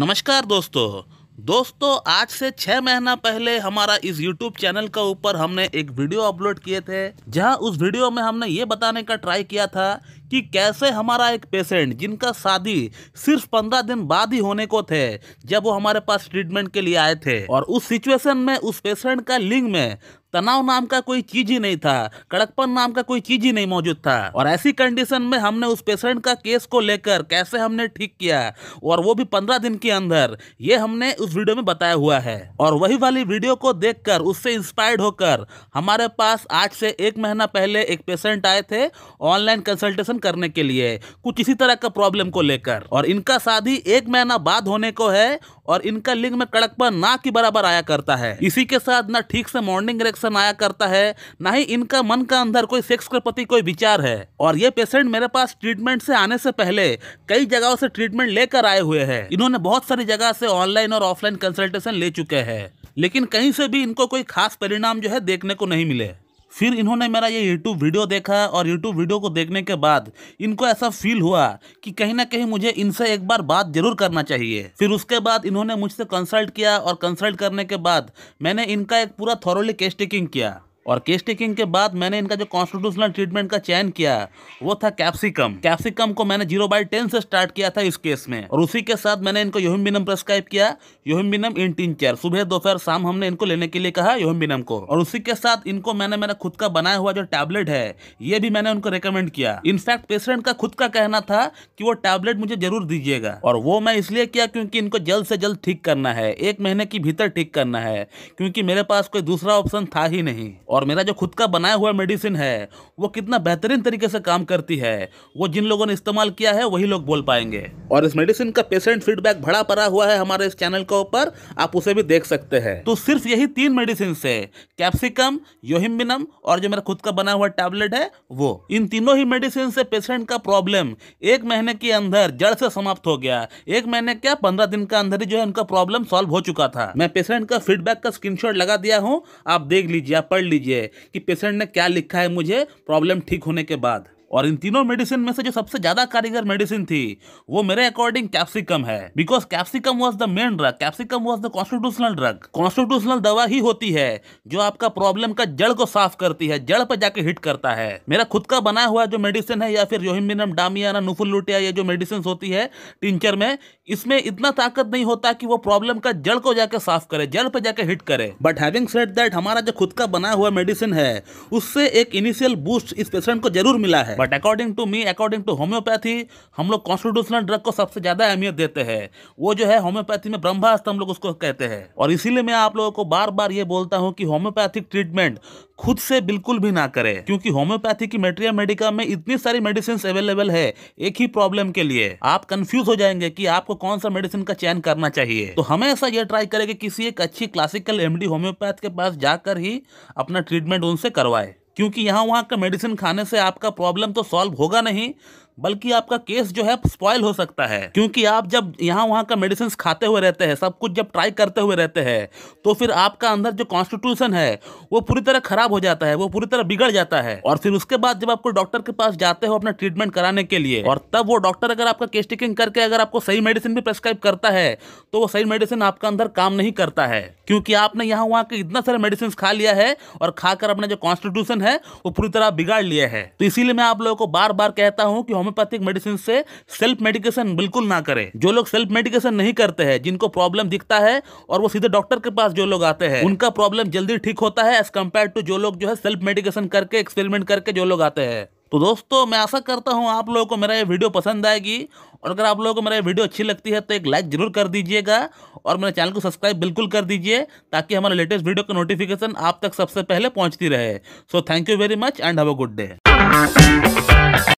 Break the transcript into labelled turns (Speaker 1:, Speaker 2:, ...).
Speaker 1: नमस्कार दोस्तों दोस्तों आज से छः महीना पहले हमारा इस यूट्यूब चैनल के ऊपर हमने एक वीडियो अपलोड किए थे जहां उस वीडियो में हमने ये बताने का ट्राई किया था कि कैसे हमारा एक पेशेंट जिनका शादी सिर्फ पंद्रह दिन बाद ही होने को थे जब वो हमारे पास ट्रीटमेंट के लिए आए थे और उस सिचुएशन में उस पेशेंट का लिंग में तनाव नाम का कोई चीज ही नहीं था कड़कपन नाम का कोई चीज ही नहीं मौजूद था और ऐसी कंडीशन में हमने उस पेशेंट का केस को लेकर कैसे हमने ठीक किया और वो भी पंद्रह दिन के अंदर ये हमने उस वीडियो में बताया हुआ है और वही वाली वीडियो को देख उससे इंस्पायर्ड होकर हमारे पास आज से एक महीना पहले एक पेशेंट आए थे ऑनलाइन कंसल्टेशन करने के लिए कुछ इसी तरह का प्रॉब्लम को लेकर और इनका शादी एक महीना बाद होने को है और इनका लिंग में कड़कपन ना के बराबर आया करता है इसी के साथ ना ठीक से मॉर्निंग रिएक्शन आया करता है ना ही इनका मन का अंदर कोई सेक्स के प्रति कोई विचार है और ये पेशेंट मेरे पास ट्रीटमेंट से आने से पहले कई जगहों से ट्रीटमेंट लेकर आए हुए है इन्होंने बहुत सारी जगह से ऑनलाइन और ऑफलाइन कंसल्टेशन ले चुके हैं लेकिन कहीं से भी इनको कोई खास परिणाम जो है देखने को नहीं मिले फिर इन्होंने मेरा ये यूट्यूब वीडियो देखा और यूट्यूब वीडियो को देखने के बाद इनको ऐसा फील हुआ कि कहीं ना कहीं मुझे इनसे एक बार बात जरूर करना चाहिए फिर उसके बाद इन्होंने मुझसे कंसल्ट किया और कंसल्ट करने के बाद मैंने इनका एक पूरा थॉरोली केस टेकिंग किया और केस टेकिंग के बाद मैंने इनका जो कॉन्स्टिट्यूशनल ट्रीटमेंट का चयन किया वो था कैप्सिकम कैप्सिकम को मैंने जीरो बाई टेन से स्टार्ट किया था इस केस में और उसी के साथ मैंने इनको योहिम बिनम प्रेस्क्राइब किया योहिम बिनम इन टिंचर सुबह दोपहर शाम हमने इनको लेने के लिए कहा योहिम बिनम को और उसी के साथ इनको मैंने मेरा खुद का बनाया हुआ जो टैबलेट है ये भी मैंने उनको रिकमेंड किया इनफैक्ट पेशेंट का खुद का कहना था कि वो टैबलेट मुझे जरूर दीजिएगा और वो मैं इसलिए किया क्योंकि इनको जल्द से जल्द ठीक करना है एक महीने के भीतर ठीक करना है क्योंकि मेरे पास कोई दूसरा ऑप्शन था ही नहीं और और मेरा जो खुद का बनाया हुआ मेडिसिन है वो कितना बेहतरीन तरीके से काम करती है वो जिन लोगों ने इस्तेमाल किया है वही लोग बोल पाएंगे और इस मेडिसिन का पेशेंट फीडबैक भरा पड़ा हुआ है हमारे इस चैनल के ऊपर आप उसे भी देख सकते हैं तो सिर्फ यही तीन मेडिसिन से कैप्सिकम योहिम्बिनम और जो मेरा खुद का बना हुआ टैबलेट है वो इन तीनों ही मेडिसिन से पेशेंट का प्रॉब्लम एक महीने के अंदर जड़ से समाप्त हो गया एक महीने क्या पंद्रह दिन का अंदर ही जो है उनका प्रॉब्लम सॉल्व हो चुका था मैं पेशेंट का फीडबैक का स्क्रीनशॉट लगा दिया हूँ आप देख लीजिए आप पढ़ लीजिए लीजिए कि पेशेंट ने क्या लिखा है मुझे प्रॉब्लम ठीक होने के बाद और इन तीनों मेडिसिन में से जो सबसे ज्यादा कारीगर मेडिसिन थी वो मेरे अकॉर्डिंग कैप्सिकम है because capsicum was the main drug capsicum was the constitutional drug constitutional दवा ही होती है जो आपका प्रॉब्लम का जड़ को साफ करती है जड़ पर जाके हिट करता है मेरा खुद का बना हुआ जो मेडिसिन है या फिर योहिमिनम डामियाना नुफुल लुटिया ये जो मेडिसिन होती है टिंचर में इसमें इतना ताकत नहीं होता कि वो प्रॉब्लम का जड़ को जाके साफ करे जड़ पर जाके हिट करे बट हैविंग सेट दैट हमारा जो खुद का बना हुआ मेडिसिन है उससे एक इनिशियल बूस्ट इस पेशेंट को जरूर मिला है but according to me according to homeopathy हम लोग कॉन्स्टिट्यूशनल ड्रग को सबसे ज़्यादा अहमियत देते हैं वो जो है होम्योपैथी में ब्रह्मास्त्र हम लोग उसको कहते हैं और इसीलिए मैं आप लोगों को बार बार ये बोलता हूँ कि होम्योपैथिक ट्रीटमेंट खुद से बिल्कुल भी ना करें क्योंकि होम्योपैथी की मेट्रिया मेडिका में इतनी सारी मेडिसिन अवेलेबल है एक ही प्रॉब्लम के लिए आप कंफ्यूज हो जाएंगे कि आपको कौन सा मेडिसिन का चयन करना चाहिए तो हमेशा ये ट्राई करें कि किसी एक अच्छी क्लासिकल एमडी होम्योपैथ के पास जाकर ही अपना ट्रीटमेंट उनसे करवाए क्योंकि यहाँ वहाँ का मेडिसिन खाने से आपका प्रॉब्लम तो सॉल्व होगा नहीं बल्कि आपका केस जो है स्पॉयल हो सकता है क्योंकि आप जब यहाँ वहाँ का मेडिसिन खाते हुए रहते हैं सब कुछ जब ट्राई करते हुए रहते हैं तो फिर आपका अंदर जो कॉन्स्टिट्यूशन है वो पूरी तरह खराब हो जाता है वो पूरी तरह बिगड़ जाता है और फिर उसके बाद जब आपको डॉक्टर के पास जाते हो अपना ट्रीटमेंट कराने के लिए और तब वो डॉक्टर अगर आपका केस टेकिंग करके अगर आपको सही मेडिसिन भी प्रेस्क्राइब करता है तो वो सही मेडिसिन आपका अंदर काम नहीं करता है क्योंकि आपने यहाँ वहाँ के इतना सारे मेडिसिन खा लिया है और खाकर अपना जो कॉन्स्टिट्यूशन है वो पूरी तरह बिगाड़ लिया है तो इसीलिए मैं आप लोगों को बार बार कहता हूँ कि होम्योपैथिक मेडिसिन से सेल्फ मेडिकेशन बिल्कुल ना करें जो लोग सेल्फ मेडिकेशन नहीं करते हैं जिनको प्रॉब्लम दिखता है और वो सीधे डॉक्टर के पास जो लोग आते हैं उनका प्रॉब्लम जल्दी ठीक होता है एज कम्पेयर टू जो लोग जो है सेल्फ मेडिकेशन करके एक्सपेरिमेंट करके जो लोग आते हैं तो दोस्तों मैं आशा करता हूँ आप लोगों को मेरा ये वीडियो पसंद आएगी और अगर आप लोगों को मेरा ये वीडियो अच्छी लगती है तो एक लाइक जरूर कर दीजिएगा और मेरे चैनल को सब्सक्राइब बिल्कुल कर दीजिए ताकि हमारे लेटेस्ट वीडियो का नोटिफिकेशन आप तक सबसे पहले पहुँचती रहे so thank you very much and have a good day